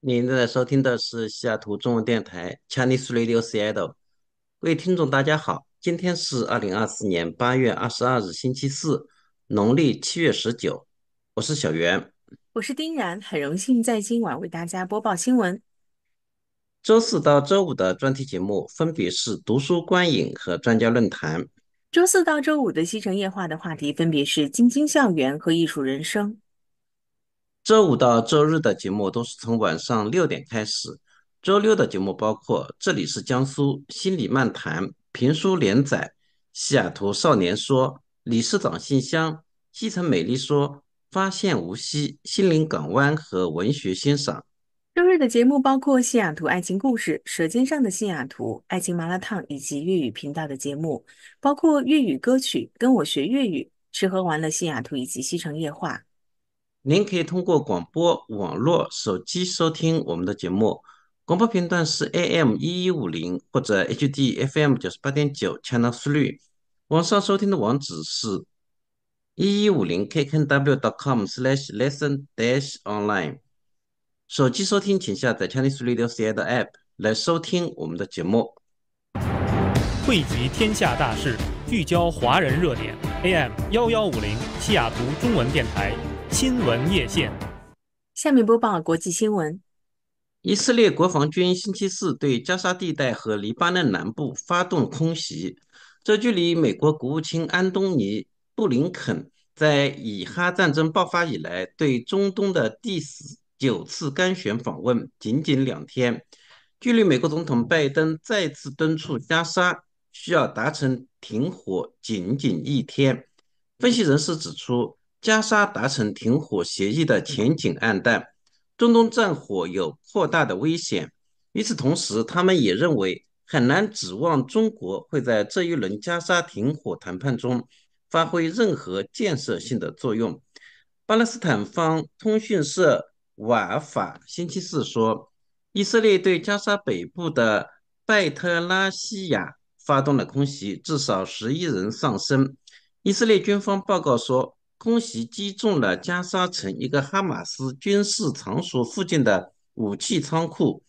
您正在收听的是西雅图中文电台《Chinese Radio 查理·苏雷 t 奥》。e 爱为听众，大家好，今天是二零二四年八月二十二日，星期四，农历七月十九。我是小袁，我是丁然，很荣幸在今晚为大家播报新闻。周四到周五的专题节目分别是读书观影和专家论坛。周四到周五的西城夜话的话题分别是京津校园和艺术人生。周五到周日的节目都是从晚上六点开始。周六的节目包括：这里是江苏心理漫谈、评书连载、西雅图少年说、理事长信箱、西城美丽说、发现无锡、心灵港湾和文学欣赏。周日的节目包括西雅图爱情故事、舌尖上的西雅图、爱情麻辣烫以及粤语频道的节目，包括粤语歌曲、跟我学粤语、吃喝玩乐西雅图以及西城夜话。您可以通过广播、网络、手机收听我们的节目。广播频段是 AM 一一五零或者 HD FM 九十八点九，China Three。网上收听的网址是一一五零 K K W com slash l s o n dash online。手机收听，请下载 Chinese Radio C I 的 App 来收听我们的节目。汇集天下大事，聚焦华人热点。AM 幺幺五零西雅图中文电台。新闻夜线。下面播报国际新闻。以色列国防军星期四对加沙地带和黎巴嫩南部发动空袭，这距离美国国务卿安东尼·布林肯在以哈战争爆发以来对中东的第十九次干选访问仅仅两天，距离美国总统拜登再次敦促加沙需要达成停火仅仅一天。分析人士指出。加沙达成停火协议的前景暗淡，中东战火有扩大的危险。与此同时，他们也认为很难指望中国会在这一轮加沙停火谈判中发挥任何建设性的作用。巴勒斯坦方通讯社瓦法星期四说，以色列对加沙北部的拜特拉西亚发动了空袭，至少十一人丧生。以色列军方报告说。空袭击中了加沙城一个哈马斯军事场所附近的武器仓库，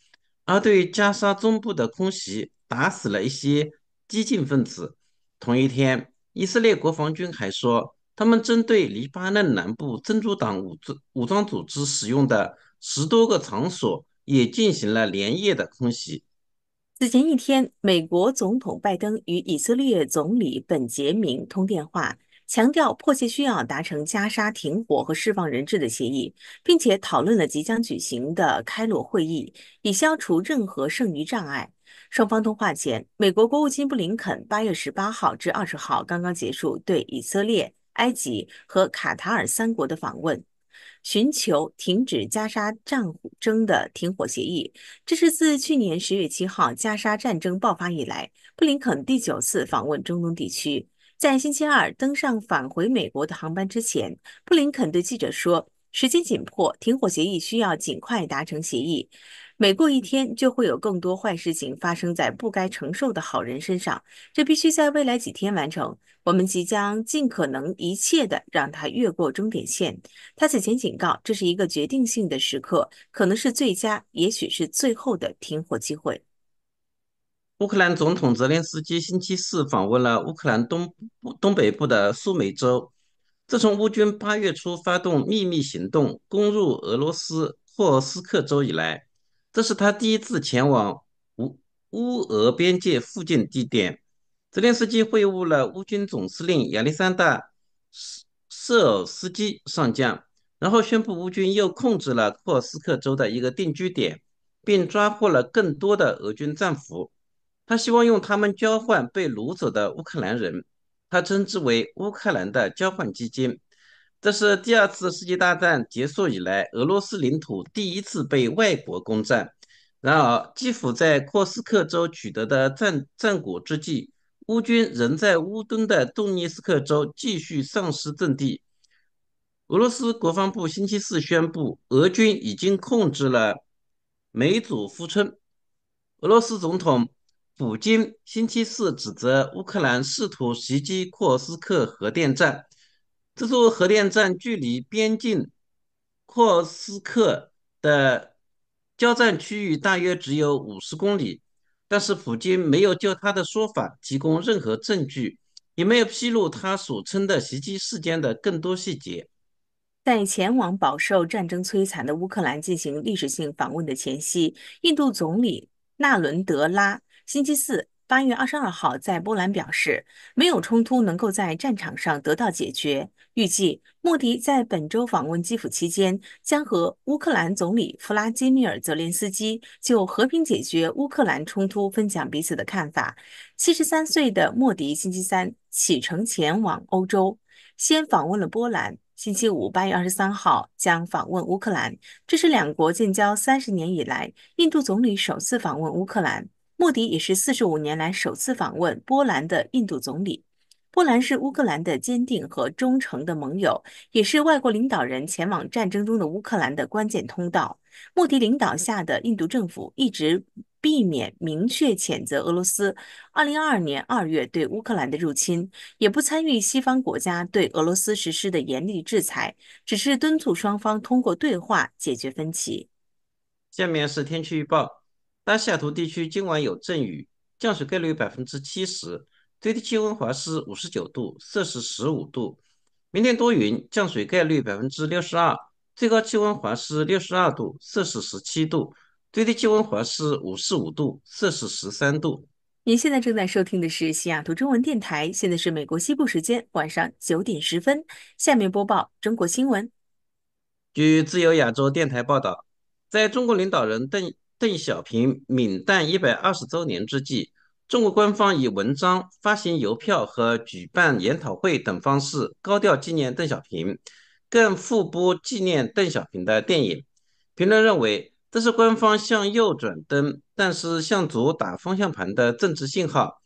而对加沙中部的空袭打死了一些激进分子。同一天，以色列国防军还说，他们针对黎巴嫩南部真主党武装武装组织使用的十多个场所也进行了连夜的空袭。此前一天，美国总统拜登与以色列总理本杰明通电话。强调迫切需要达成加沙停火和释放人质的协议，并且讨论了即将举行的开罗会议，以消除任何剩余障碍。双方通话前，美国国务卿布林肯八月十八号至二十号刚刚结束对以色列、埃及和卡塔尔三国的访问，寻求停止加沙战争的停火协议。这是自去年十月七号加沙战争爆发以来，布林肯第九次访问中东地区。在星期二登上返回美国的航班之前，布林肯对记者说：“时间紧迫，停火协议需要尽快达成协议。每过一天，就会有更多坏事情发生在不该承受的好人身上。这必须在未来几天完成。我们即将尽可能一切的让他越过终点线。”他此前警告：“这是一个决定性的时刻，可能是最佳，也许是最后的停火机会。”乌克兰总统泽连斯基星期四访问了乌克兰东部东北部的苏梅州。自从乌军八月初发动秘密行动攻入俄罗斯霍尔斯克州以来，这是他第一次前往乌乌俄边界附近地点。泽连斯基会晤了乌军总司令亚历山大·舍舍尔斯基上将，然后宣布乌军又控制了霍尔斯克州的一个定居点，并抓获了更多的俄军战俘。他希望用他们交换被掳走的乌克兰人，他称之为乌克兰的交换基金。这是第二次世界大战结束以来俄罗斯领土第一次被外国攻占。然而，基辅在库尔斯克州取得的战战果之际，乌军仍在乌东的顿涅斯克州继续丧失阵地。俄罗斯国防部星期四宣布，俄军已经控制了梅祖夫村。俄罗斯总统。普京星期四指责乌克兰试图袭击库尔斯克核电站。这座核电站距离边境库尔斯克的交战区域大约只有五十公里，但是普京没有就他的说法提供任何证据，也没有披露他所称的袭击事件的更多细节。在前往饱受战争摧残的乌克兰进行历史性访问的前夕，印度总理纳伦德拉。星期四，八月二十二号，在波兰表示，没有冲突能够在战场上得到解决。预计莫迪在本周访问基辅期间，将和乌克兰总理弗拉基米尔·泽连斯基就和平解决乌克兰冲突分享彼此的看法。七十三岁的莫迪星期三启程前往欧洲，先访问了波兰。星期五，八月二十三号将访问乌克兰。这是两国建交三十年以来，印度总理首次访问乌克兰。莫迪也是四十五年来首次访问波兰的印度总理。波兰是乌克兰的坚定和忠诚的盟友，也是外国领导人前往战争中的乌克兰的关键通道。莫迪领导下的印度政府一直避免明确谴责俄罗斯二零二二年二月对乌克兰的入侵，也不参与西方国家对俄罗斯实施的严厉制裁，只是敦促双方通过对话解决分歧。下面是天气预报。大西雅图地区今晚有阵雨，降水概率百分之七十，最低气温华氏五十九度，摄氏十五度。明天多云，降水概率百分之六十二，最高气温华氏六十二度，摄氏十七度，最低气温华氏五十五度，摄氏十三度。您现在正在收听的是西雅图中文电台，现在是美国西部时间晚上九点十分。下面播报中国新闻。据自由亚洲电台报道，在中国领导人邓。邓小平闽诞一百二十周年之际，中国官方以文章、发行邮票和举办研讨会等方式高调纪念邓小平，更复播纪念邓小平的电影。评论认为，这是官方向右转灯，但是向左打方向盘的政治信号。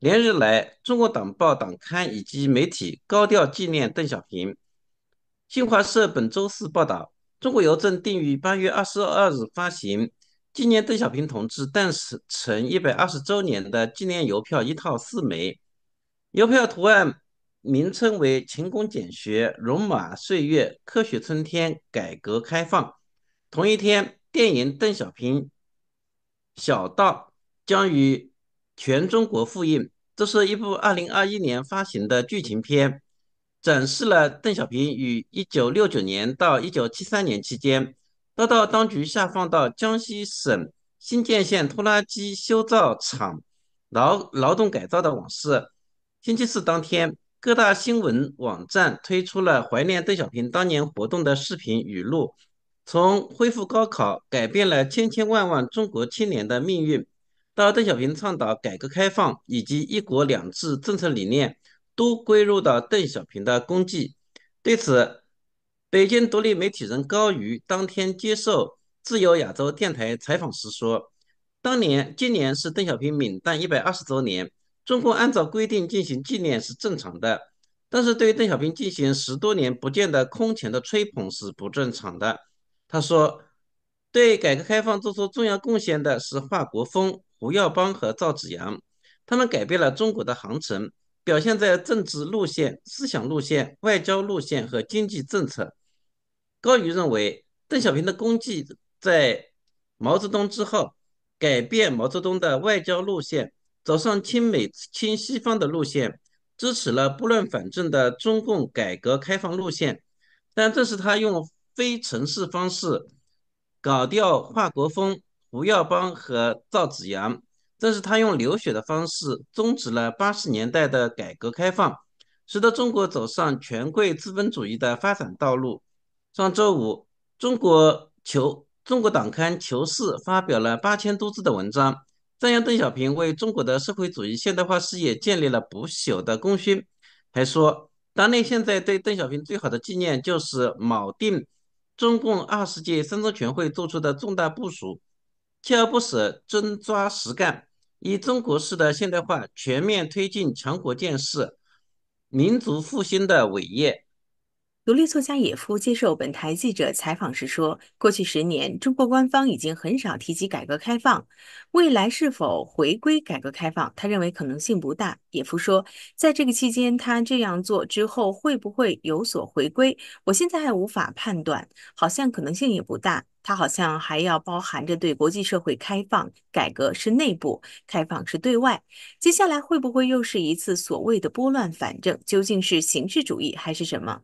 连日来，中国党报、党刊以及媒体高调纪念邓小平。新华社本周四报道，中国邮政定于八月二十二日发行。纪念邓小平同志诞辰一百二十周年的纪念邮票一套四枚，邮票图案名称为“勤工俭学”“戎马岁月”“科学春天”“改革开放”。同一天，电影《邓小平小道》将于全中国复映。这是一部二零二一年发行的剧情片，展示了邓小平于一九六九年到一九七三年期间。得到当局下放到江西省新建县拖拉机修造厂劳劳动改造的往事。星期四当天，各大新闻网站推出了怀念邓小平当年活动的视频语录，从恢复高考改变了千千万万中国青年的命运，到邓小平倡导改革开放以及“一国两制”政策理念，都归入到邓小平的功绩。对此，北京独立媒体人高瑜当天接受自由亚洲电台采访时说：“当年今年是邓小平免诞一百二十周年，中国按照规定进行纪念是正常的，但是对邓小平进行十多年不见得空前的吹捧是不正常的。”他说：“对改革开放做出重要贡献的是华国锋、胡耀邦和赵紫阳，他们改变了中国的航程，表现在政治路线、思想路线、外交路线和经济政策。”高于认为，邓小平的功绩在毛泽东之后，改变毛泽东的外交路线，走上亲美亲西方的路线，支持了拨乱反正的中共改革开放路线。但这是他用非城式方式搞掉华国锋、胡耀邦和赵紫阳。这是他用流血的方式终止了八十年代的改革开放，使得中国走上权贵资本主义的发展道路。上周五，中国求中国党刊《求是》发表了八千多字的文章，赞扬邓小平为中国的社会主义现代化事业建立了不朽的功勋，还说，党内现在对邓小平最好的纪念，就是铆定中共二十届三中全会作出的重大部署，锲而不舍，真抓实干，以中国式的现代化全面推进强国建设、民族复兴的伟业。独立作家野夫接受本台记者采访时说：“过去十年，中国官方已经很少提及改革开放。未来是否回归改革开放？他认为可能性不大。”野夫说：“在这个期间，他这样做之后会不会有所回归？我现在还无法判断，好像可能性也不大。他好像还要包含着对国际社会开放，改革是内部，开放是对外。接下来会不会又是一次所谓的拨乱反正？究竟是形式主义还是什么？”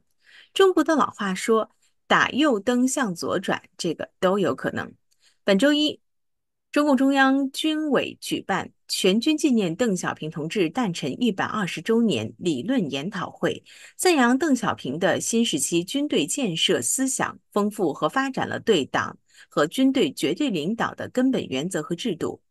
中国的老话说：“打右灯向左转”，这个都有可能。本周一，中共中央军委举办全军纪念邓小平同志诞辰一百二十周年理论研讨会，赞扬邓小平的新时期军队建设思想，丰富和发展了对党和军队绝对领导的根本原则和制度。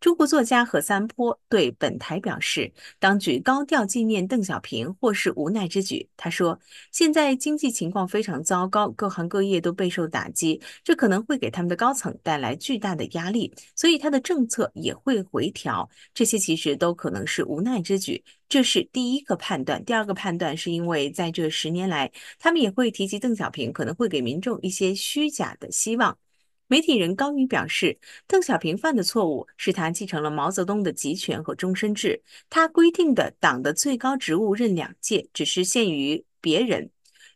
中国作家何三坡对本台表示，当局高调纪念邓小平，或是无奈之举。他说：“现在经济情况非常糟糕，各行各业都备受打击，这可能会给他们的高层带来巨大的压力，所以他的政策也会回调。这些其实都可能是无奈之举。这是第一个判断。第二个判断是因为在这十年来，他们也会提及邓小平，可能会给民众一些虚假的希望。”媒体人高宇表示，邓小平犯的错误是他继承了毛泽东的集权和终身制。他规定的党的最高职务任两届，只是限于别人，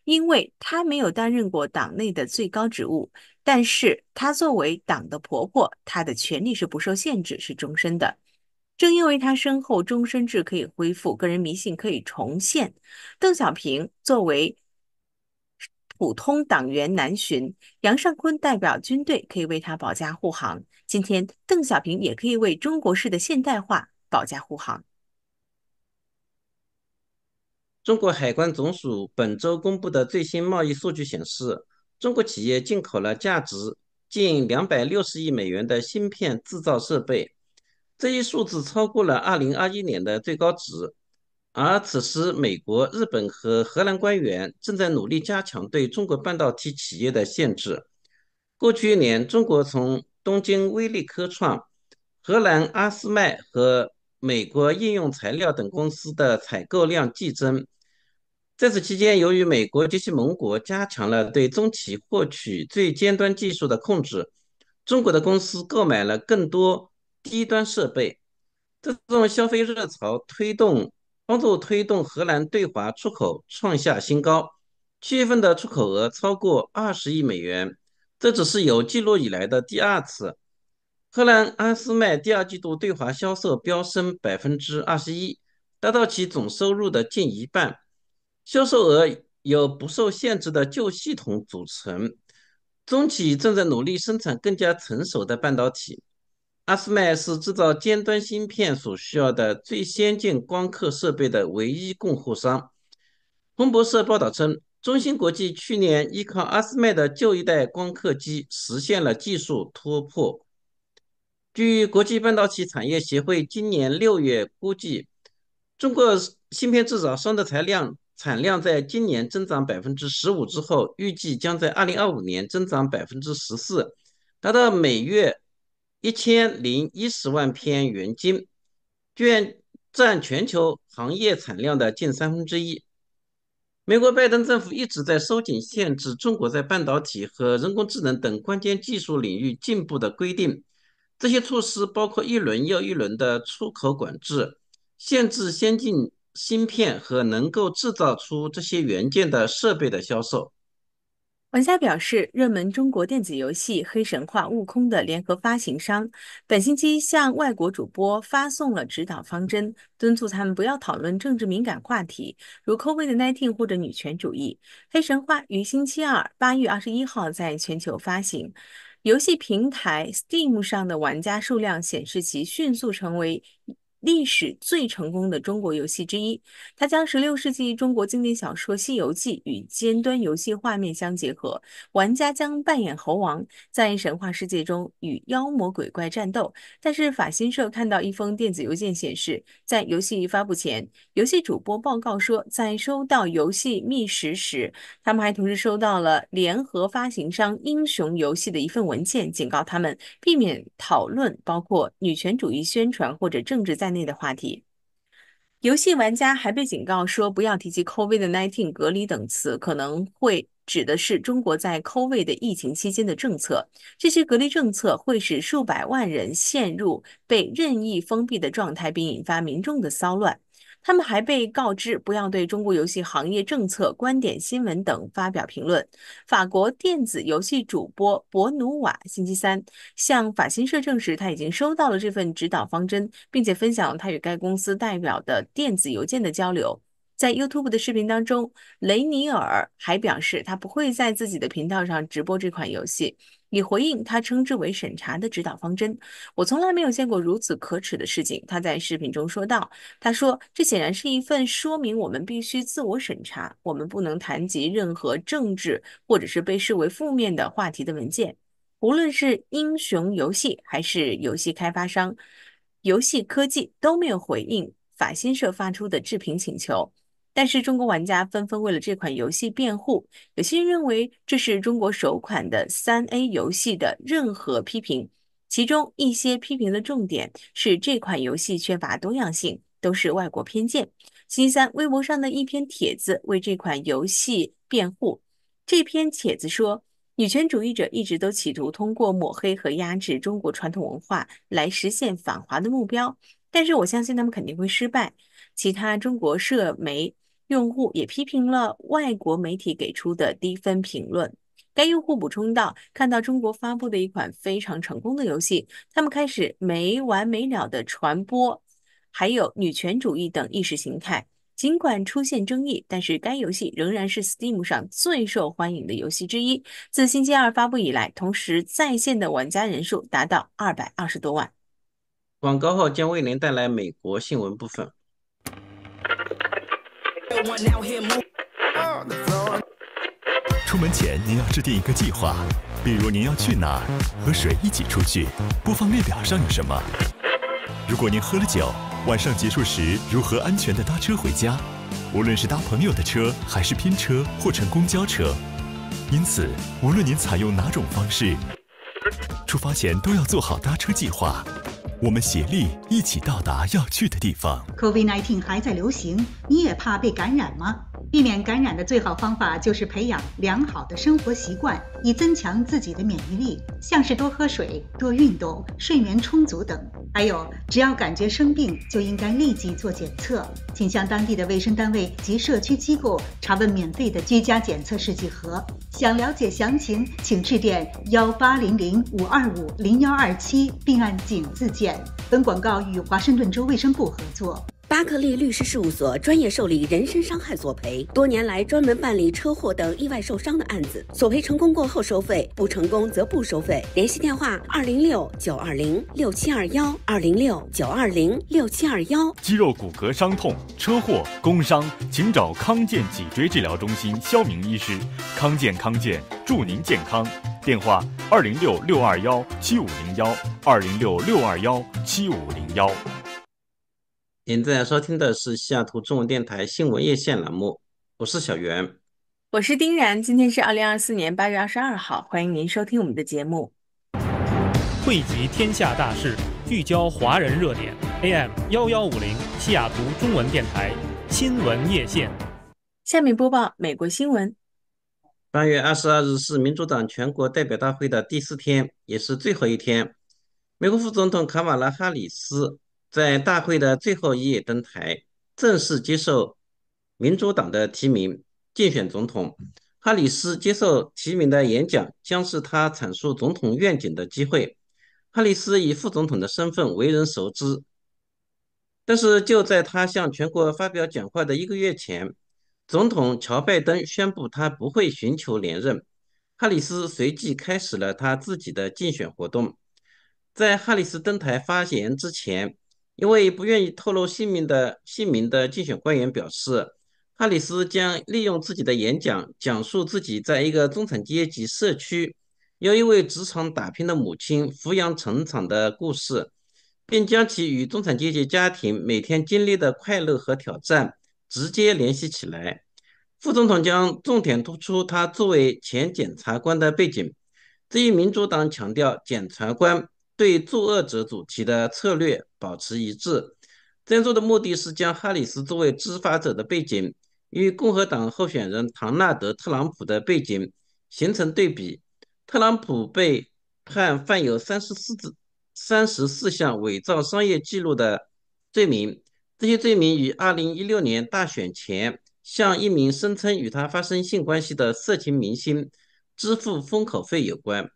因为他没有担任过党内的最高职务。但是，他作为党的婆婆，他的权利是不受限制，是终身的。正因为他身后终身制可以恢复，个人迷信可以重现，邓小平作为。普通党员南巡，杨尚昆代表军队可以为他保驾护航。今天，邓小平也可以为中国式的现代化保驾护航。中国海关总署本周公布的最新贸易数据显示，中国企业进口了价值近两百六十亿美元的芯片制造设备，这一数字超过了二零二一年的最高值。而此时，美国、日本和荷兰官员正在努力加强对中国半导体企业的限制。过去一年，中国从东京威力科创、荷兰阿斯麦和美国应用材料等公司的采购量激增。在此期间，由于美国及其盟国加强了对中企获取最尖端技术的控制，中国的公司购买了更多低端设备。这种消费热潮推动。帮助推动荷兰对华出口创下新高，七月份的出口额超过二十亿美元，这只是有记录以来的第二次。荷兰安斯迈第二季度对华销售飙升百分之二十一，达到其总收入的近一半。销售额由不受限制的旧系统组成，中企正在努力生产更加成熟的半导体。阿斯麦是制造尖端芯片所需要的最先进光刻设备的唯一供货商。彭博社报道称，中芯国际去年依靠阿斯麦的旧一代光刻机实现了技术突破。据国际半导体产业协会今年六月估计，中国芯片制造商的材量产量在今年增长百分之十五之后，预计将在二零二五年增长百分之十四，达到每月。一千零一十万片元居然占全球行业产量的近三分之一。美国拜登政府一直在收紧限制中国在半导体和人工智能等关键技术领域进步的规定。这些措施包括一轮又一轮的出口管制，限制先进芯片和能够制造出这些元件的设备的销售。玩家表示，热门中国电子游戏《黑神话：悟空》的联合发行商本星期向外国主播发送了指导方针，敦促他们不要讨论政治敏感话题，如 c o v n i d 1 t n 或者女权主义。《黑神话》于星期二（八月二十一号）在全球发行，游戏平台 Steam 上的玩家数量显示其迅速成为。历史最成功的中国游戏之一，它将16世纪中国经典小说《西游记》与尖端游戏画面相结合。玩家将扮演猴王，在神话世界中与妖魔鬼怪战斗。但是法新社看到一封电子邮件显示，在游戏发布前，游戏主播报告说，在收到游戏密匙时，他们还同时收到了联合发行商英雄游戏的一份文件，警告他们避免讨论包括女权主义宣传或者政治在。内的话题，游戏玩家还被警告说不要提及 COVID-19 隔离等词，可能会指的是中国在 COVID 的疫情期间的政策。这些隔离政策会使数百万人陷入被任意封闭的状态，并引发民众的骚乱。他们还被告知不要对中国游戏行业政策、观点、新闻等发表评论。法国电子游戏主播博努瓦星期三向法新社证实，他已经收到了这份指导方针，并且分享了他与该公司代表的电子邮件的交流。在 YouTube 的视频当中，雷尼尔还表示，他不会在自己的频道上直播这款游戏。以回应他称之为审查的指导方针，我从来没有见过如此可耻的事情。他在视频中说道。他说，这显然是一份说明我们必须自我审查，我们不能谈及任何政治或者是被视为负面的话题的文件。无论是英雄游戏还是游戏开发商，游戏科技都没有回应法新社发出的置评请求。但是中国玩家纷纷为了这款游戏辩护，有些人认为这是中国首款的三 A 游戏的任何批评，其中一些批评的重点是这款游戏缺乏多样性，都是外国偏见。星期三微博上的一篇帖子为这款游戏辩护，这篇帖子说，女权主义者一直都企图通过抹黑和压制中国传统文化来实现反华的目标，但是我相信他们肯定会失败。其他中国社媒。用户也批评了外国媒体给出的低分评论。该用户补充道：“看到中国发布的一款非常成功的游戏，他们开始没完没了地传播，还有女权主义等意识形态。尽管出现争议，但是该游戏仍然是 Steam 上最受欢迎的游戏之一。自星期二发布以来，同时在线的玩家人数达到二百二十多万。”广告号将为您带来美国新闻部分。出门前，您要制定一个计划，比如您要去哪儿，和谁一起出去。播放列表上有什么？如果您喝了酒，晚上结束时如何安全的搭车回家？无论是搭朋友的车，还是拼车或乘公交车，因此无论您采用哪种方式，出发前都要做好搭车计划。我们协力一起到达要去的地方。COVID-19 还在流行，你也怕被感染吗？避免感染的最好方法就是培养良好的生活习惯，以增强自己的免疫力，像是多喝水、多运动、睡眠充足等。还有，只要感觉生病，就应该立即做检测。请向当地的卫生单位及社区机构查问免费的居家检测试剂盒。想了解详情，请致电幺八零零五二五零幺二七，并按井字键。本广告与华盛顿州卫生部合作。巴克利律师事务所专业受理人身伤害索赔，多年来专门办理车祸等意外受伤的案子，索赔成功过后收费，不成功则不收费。联系电话：二零六九二零六七二幺，二零六九二零六七二幺。肌肉骨骼伤痛、车祸、工伤，请找康健脊椎治疗中心肖明医师。康健康健，祝您健康。电话：二零六六二幺七五零幺，二零六六二幺七五零幺。您正在收听的是西雅图中文电台新闻夜线栏目，我是小袁，我是丁然，今天是二零二四年八月二十二号，欢迎您收听我们的节目。汇集天下大事，聚焦华人热点。AM 幺幺五零，西雅图中文电台新闻夜线。下面播报美国新闻。八月二十二日是民主党全国代表大会的第四天，也是最后一天。美国副总统卡瓦拉哈里斯。在大会的最后一页登台，正式接受民主党的提名竞选总统。哈里斯接受提名的演讲，将是他阐述总统愿景的机会。哈里斯以副总统的身份为人熟知，但是就在他向全国发表讲话的一个月前，总统乔拜登宣布他不会寻求连任。哈里斯随即开始了他自己的竞选活动。在哈里斯登台发言之前，因为不愿意透露姓名的姓名的竞选官员表示，哈里斯将利用自己的演讲讲述自己在一个中产阶级社区由一位职场打拼的母亲抚养成长的故事，并将其与中产阶级家庭每天经历的快乐和挑战直接联系起来。副总统将重点突出他作为前检察官的背景。至于民主党强调检察官。对作恶者主题的策略保持一致。这样做的目的是将哈里斯作为执法者的背景与共和党候选人唐纳德·特朗普的背景形成对比。特朗普被判犯有三十四支、三十四项伪造商业记录的罪名，这些罪名与2016年大选前向一名声称与他发生性关系的色情明星支付封口费有关。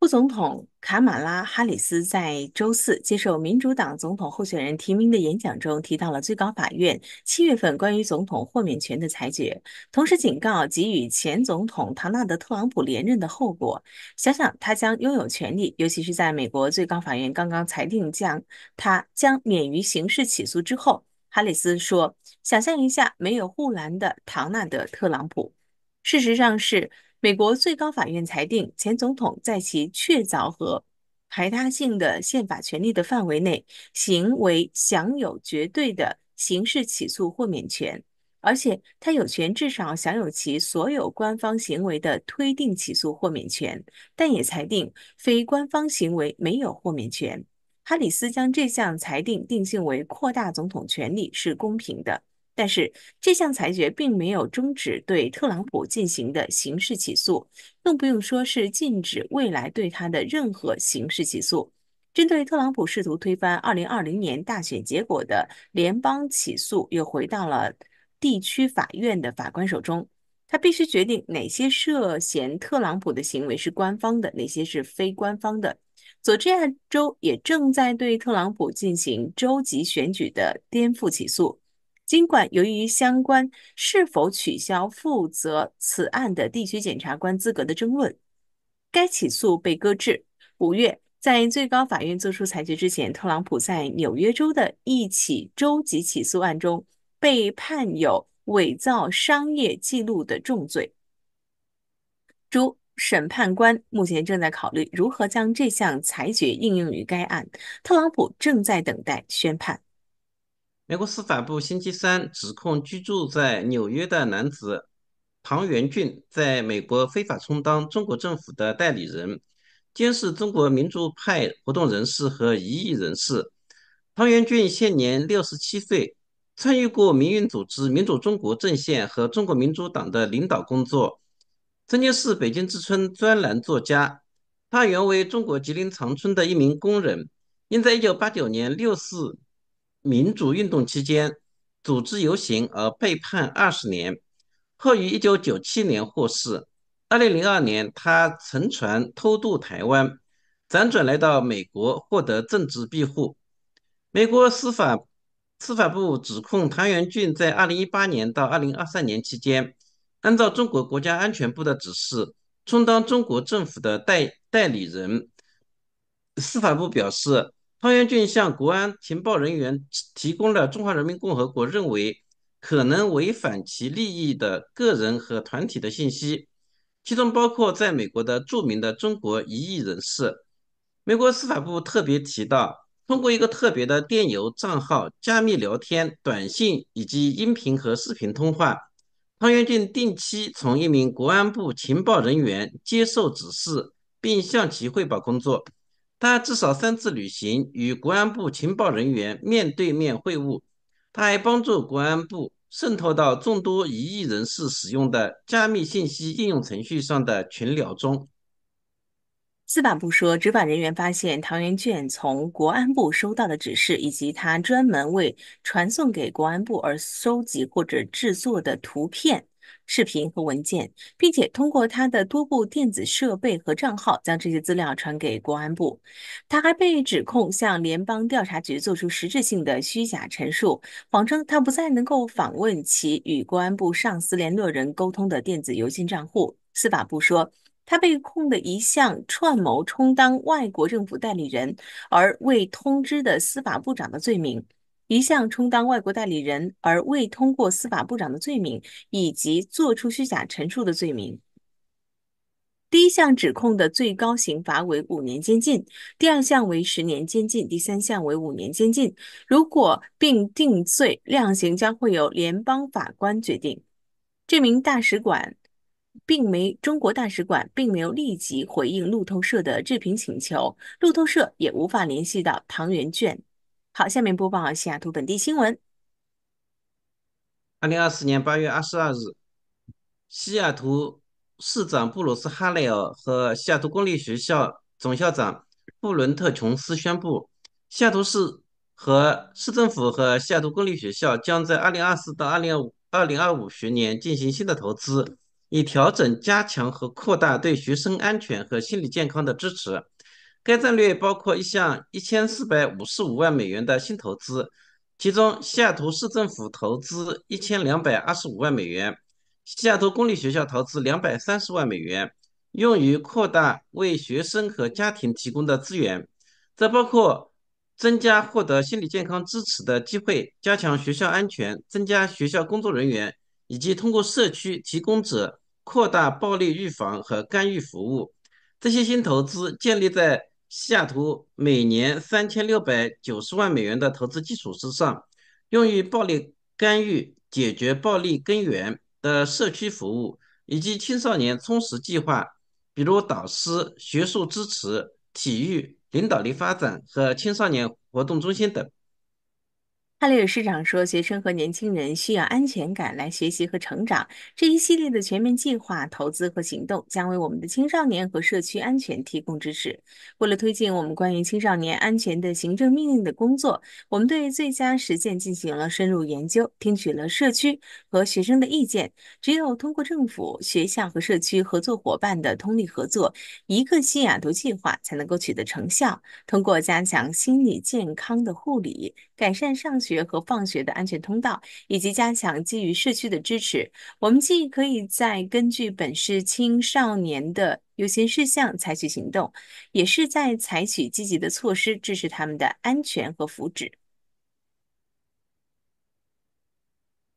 副总统卡马拉·哈里斯在周四接受民主党总统候选人提名的演讲中提到了最高法院七月份关于总统豁免权的裁决，同时警告给予前总统唐纳德·特朗普连任的后果。想想他将拥有权利，尤其是在美国最高法院刚刚裁定将他将免于刑事起诉之后，哈里斯说：“想象一下没有护栏的唐纳德·特朗普。”事实上是。美国最高法院裁定，前总统在其确凿和排他性的宪法权利的范围内，行为享有绝对的刑事起诉豁免权，而且他有权至少享有其所有官方行为的推定起诉豁免权，但也裁定非官方行为没有豁免权。哈里斯将这项裁定定性为扩大总统权力是公平的。但是这项裁决并没有终止对特朗普进行的刑事起诉，更不用说是禁止未来对他的任何刑事起诉。针对特朗普试图推翻2020年大选结果的联邦起诉，又回到了地区法院的法官手中。他必须决定哪些涉嫌特朗普的行为是官方的，哪些是非官方的。佐治亚州也正在对特朗普进行州级选举的颠覆起诉。尽管由于相关是否取消负责此案的地区检察官资格的争论，该起诉被搁置。五月，在最高法院作出裁决之前，特朗普在纽约州的一起州级起诉案中被判有伪造商业记录的重罪。主审判官目前正在考虑如何将这项裁决应用于该案，特朗普正在等待宣判。美国司法部星期三指控居住在纽约的男子唐元俊在美国非法充当中国政府的代理人，监视中国民主派活动人士和异议人士。唐元俊现年六十七岁，参与过民运组织“民主中国阵线”和中国民主党的领导工作。曾经是《北京之春》专栏作家。他原为中国吉林长春的一名工人，因在一九八九年六四。民主运动期间，组织游行而被判二十年，后于一九九七年获释。二零零二年，他乘船偷渡台湾，辗转来到美国，获得政治庇护。美国司法司法部指控谭元俊在二零一八年到二零二三年期间，按照中国国家安全部的指示，充当中国政府的代代理人。司法部表示。汤元俊向国安情报人员提供了中华人民共和国认为可能违反其利益的个人和团体的信息，其中包括在美国的著名的中国异议人士。美国司法部特别提到，通过一个特别的电邮账号、加密聊天、短信以及音频和视频通话，汤元俊定期从一名国安部情报人员接受指示，并向其汇报工作。他至少三次旅行，与国安部情报人员面对面会晤。他还帮助国安部渗透到众多异议人士使用的加密信息应用程序上的群聊中。司法部说，执法人员发现唐元卷从国安部收到的指示，以及他专门为传送给国安部而收集或者制作的图片。视频和文件，并且通过他的多部电子设备和账号将这些资料传给国安部。他还被指控向联邦调查局做出实质性的虚假陈述，谎称他不再能够访问其与国安部上司联络人沟通的电子邮件账户。司法部说，他被控的一项串谋充当外国政府代理人而未通知的司法部长的罪名。一项充当外国代理人而未通过司法部长的罪名，以及作出虚假陈述的罪名。第一项指控的最高刑罚为五年监禁，第二项为十年监禁，第三项为五年监禁。如果并定罪，量刑将会由联邦法官决定。这名大使馆并没中国大使馆并没有立即回应路透社的置评请求，路透社也无法联系到唐元卷。好，下面播报西雅图本地新闻。二零二四年八月二十二日，西雅图市长布鲁斯·哈雷尔和西雅图公立学校总校长布伦特·琼斯宣布，西雅图市和市政府和西雅图公立学校将在二零二四到二零二五二零二五学年进行新的投资，以调整、加强和扩大对学生安全和心理健康的支持。该战略包括一项一千四百五十五万美元的新投资，其中西雅图市政府投资一千两百二十五万美元，西雅图公立学校投资两百三十万美元，用于扩大为学生和家庭提供的资源，这包括增加获得心理健康支持的机会，加强学校安全，增加学校工作人员，以及通过社区提供者扩大暴力预防和干预服务。这些新投资建立在。西雅图每年三千六百九十万美元的投资基础之上，用于暴力干预、解决暴力根源的社区服务，以及青少年充实计划，比如导师、学术支持、体育、领导力发展和青少年活动中心等。哈雷尔市长说：“学生和年轻人需要安全感来学习和成长。这一系列的全面计划、投资和行动将为我们的青少年和社区安全提供支持。为了推进我们关于青少年安全的行政命令的工作，我们对最佳实践进行了深入研究，听取了社区和学生的意见。只有通过政府、学校和社区合作伙伴的通力合作，一个新雅图计划才能够取得成效。通过加强心理健康的护理。”改善上学和放学的安全通道，以及加强基于社区的支持。我们既可以在根据本市青少年的优先事项采取行动，也是在采取积极的措施支持他们的安全和福祉。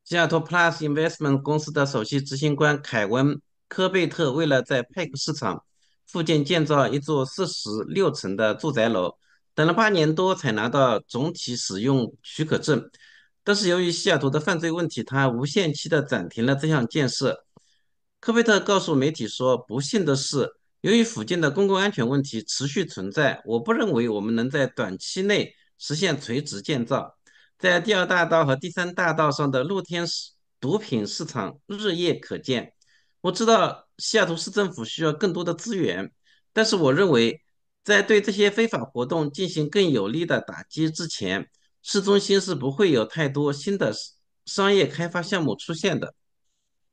吉雅托 Plus Investment 公司的首席执行官凯文·科贝特为了在派克市场附近建造一座四十六层的住宅楼。等了八年多才拿到总体使用许可证，但是由于西雅图的犯罪问题，它无限期的暂停了这项建设。科贝特告诉媒体说：“不幸的是，由于附近的公共安全问题持续存在，我不认为我们能在短期内实现垂直建造。在第二大道和第三大道上的露天市毒品市场日夜可见。我知道西雅图市政府需要更多的资源，但是我认为。”在对这些非法活动进行更有力的打击之前，市中心是不会有太多新的商业开发项目出现的。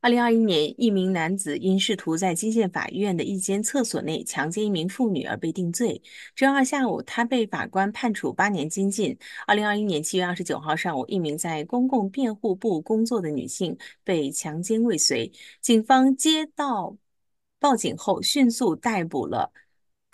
二零二一年，一名男子因试图在金县法院的一间厕所内强奸一名妇女而被定罪。周二下午，他被法官判处八年监禁。二零二一年七月二十九号上午，一名在公共辩护部工作的女性被强奸未遂，警方接到报警后迅速逮捕了。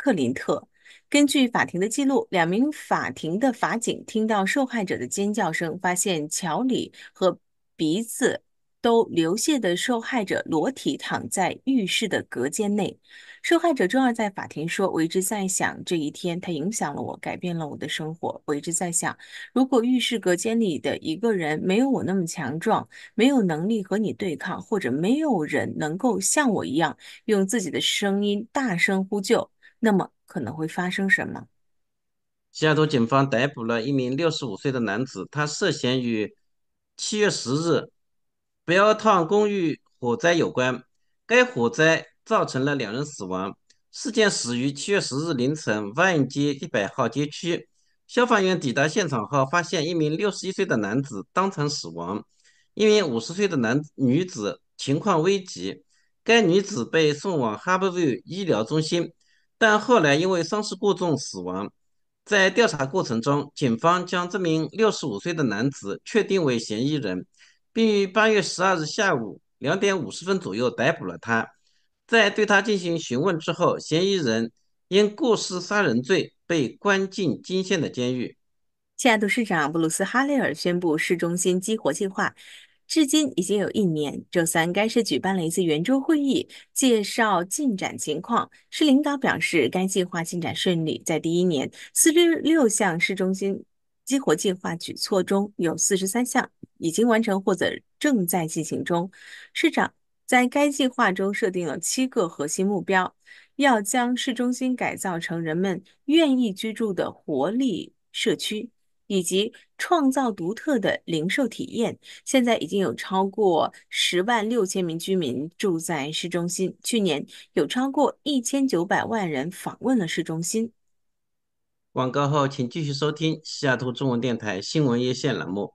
克林特，根据法庭的记录，两名法庭的法警听到受害者的尖叫声，发现乔里和鼻子都流血的受害者裸体躺在浴室的隔间内。受害者周二在法庭说：“我一直在想这一天，他影响了我，改变了我的生活。我一直在想，如果浴室隔间里的一个人没有我那么强壮，没有能力和你对抗，或者没有人能够像我一样用自己的声音大声呼救。”那么可能会发生什么？西雅图警方逮捕了一名六十五岁的男子，他涉嫌与七月十日 Belltown 公寓火灾有关。该火灾造成了两人死亡。事件始于七月十日凌晨，万街一百号街区。消防员抵达现场后，发现一名六十一岁的男子当场死亡，一名五十岁的男女子情况危急。该女子被送往哈 i e w 医疗中心。但后来因为伤势过重死亡。在调查过程中，警方将这名六十五岁的男子确定为嫌疑人，并于八月十二日下午两点五十分左右逮捕了他。在对他进行询问之后，嫌疑人因过失杀人罪被关进金县的监狱。夏都市长布鲁斯·哈雷尔宣布市中心激活计划。至今已经有一年。周三，该市举办了一次圆桌会议，介绍进展情况。市领导表示，该计划进展顺利。在第一年，四六六项市中心激活计划举措中有四十三项已经完成或者正在进行中。市长在该计划中设定了七个核心目标，要将市中心改造成人们愿意居住的活力社区。以及创造独特的零售体验。现在已经有超过十万六千名居民住在市中心。去年有超过一千九百万人访问了市中心。广告后，请继续收听西雅图中文电台新闻热线栏目。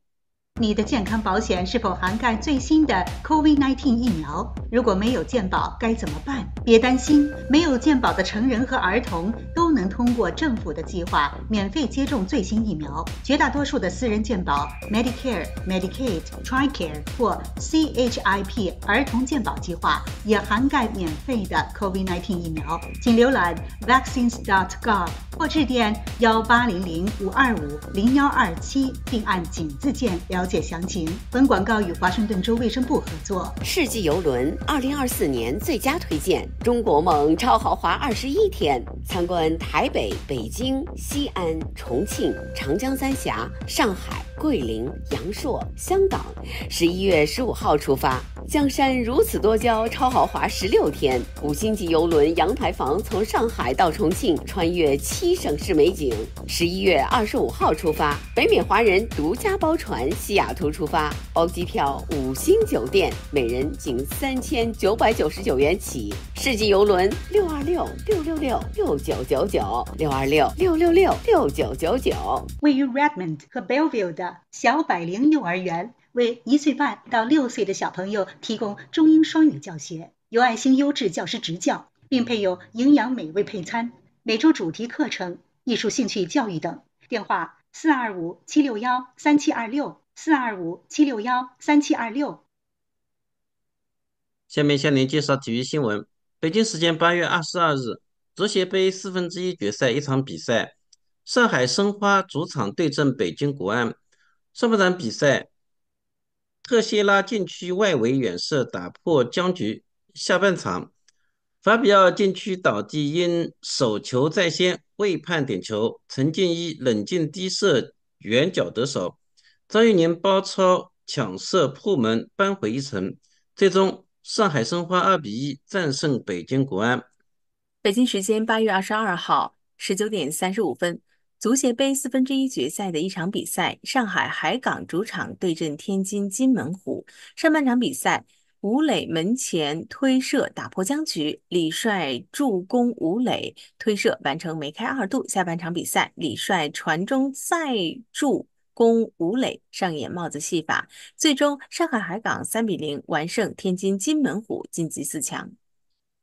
你的健康保险是否涵盖最新的 COVID-19 疫苗？如果没有健保，该怎么办？别担心，没有健保的成人和儿童都能通过政府的计划免费接种最新疫苗。绝大多数的私人健保 （Medicare、Medicaid、Tricare 或 CHIP） 儿童健保计划也涵盖免费的 COVID-19 疫苗。请浏览 vaccines.gov 或致电18005250127并按“井”字键了。解详情。本广告与华盛顿州卫生部合作。世纪游轮二零二四年最佳推荐：中国梦超豪华二十一天，参观台北、北京、西安、重庆、长江三峡、上海、桂林、阳朔、香港。十一月十五号出发。江山如此多娇，超豪华十六天五星级游轮阳台房，从上海到重庆，穿越七省市美景。十一月二十五号出发，北美华人独家包船，西雅图出发，包机票，五星酒店，每人仅三千九百九十九元起。世纪游轮六二六六六六六九九九六二六六六六六九九九。位于 Redmond 和 Bellevue 的小百灵幼儿园。为一岁半到六岁的小朋友提供中英双语教学，由爱心优质教师执教，并配有营养美味配餐、每周主题课程、艺术兴趣教育等。电话：四二五七六幺三七二六四二五七六幺三七二六。下面向您介绍体育新闻。北京时间八月二十二日，足协杯四分之一决赛一场比赛，上海申花主场对阵北京国安。上半场比赛。特谢拉禁区外围远射打破僵局。下半场，法比奥禁区倒地因手球在先未判点球。陈静一冷静低射远角得手。张玉宁包抄抢射破门扳回一城。最终，上海申花二比一战胜北京国安。北京时间八月二十二号十九点三十五分。足协杯四分之一决赛的一场比赛，上海海港主场对阵天津津门虎。上半场比赛，吴磊门前推射打破僵局，李帅助攻吴磊推射完成梅开二度。下半场比赛，李帅传中再助攻吴磊上演帽子戏法。最终，上海海港三比零完胜天津津门虎，晋级四强。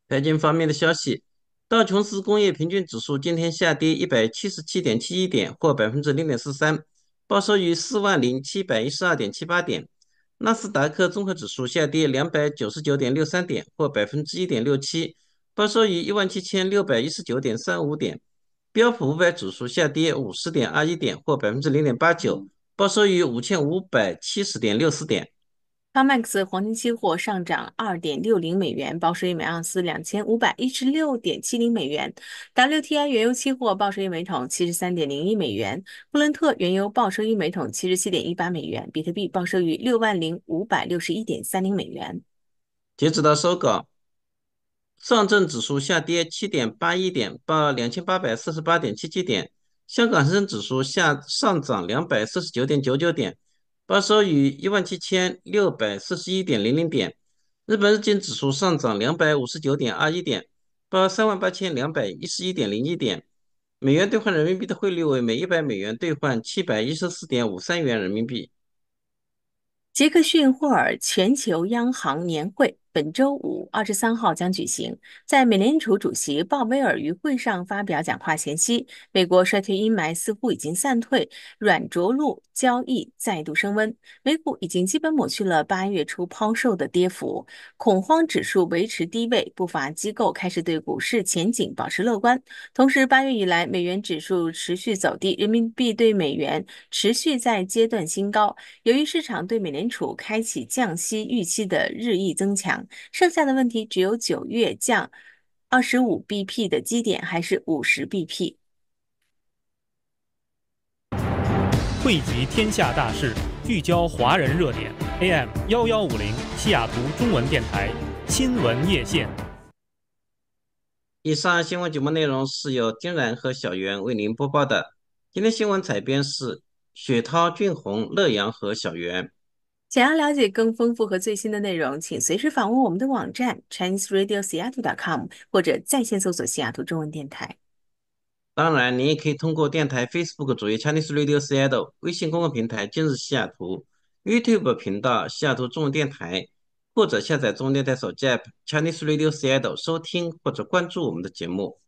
北京方面的消息。道琼斯工业平均指数今天下跌一百七十七点七一点，或百分之零点四三，报收于四万零七百一十二点七八点。纳斯达克综合指数下跌两百九十九点六三点，或百分之一点六七，报收于一万七千六百一十九点三五点。标普五百指数下跌五十点二一点，或百分之零点八九，报收于五千五百七十点六四点。Comex 黄金期货上涨二点六零美元，报收于每盎司两千五百一十六点七零美元。WTI 原油期货报收于每桶七十三点零一美元。布伦特原油报收于每桶七十七点一八美元。比特币报收于六万零五百六十一点三零美元。截止到收稿，上证指数下跌七点八一点，报两千八百四十八点七七点。香港恒生指数下上涨两百四十九点九九点。报收于一万七千六百四十一点零零点，日本日经指数上涨两百五十九点二一点，报三万八千两百一十一点零一点，美元兑换人民币的汇率为每一百美元兑换七百一十四点五三元人民币。杰克逊霍尔全球央行年会。本周五二十三号将举行，在美联储主席鲍威尔于会上发表讲话前夕，美国衰退阴霾似乎已经散退，软着陆交易再度升温，美股已经基本抹去了八月初抛售的跌幅，恐慌指数维持低位，不乏机构开始对股市前景保持乐观。同时，八月以来美元指数持续走低，人民币对美元持续在阶段新高。由于市场对美联储开启降息预期的日益增强。剩下的问题只有九月降二十五 BP 的基点，还是五十 BP？汇集天下大事，聚焦华人热点。AM 幺幺五零西雅图中文电台新闻夜线。以上新闻节目内容是由丁然和小袁为您播报的。今天新闻采编是雪涛、俊宏、乐阳和小袁。想要了解更丰富和最新的内容，请随时访问我们的网站 chinese radio seattle o com，或者在线搜索西雅图中文电台。当然，您也可以通过电台 Facebook 主页 Chinese Radio Seattle、微信公共平台今日西雅图、YouTube 频道西雅图中文电台，或者下载中电台手机 app Chinese Radio Seattle 收听或者关注我们的节目。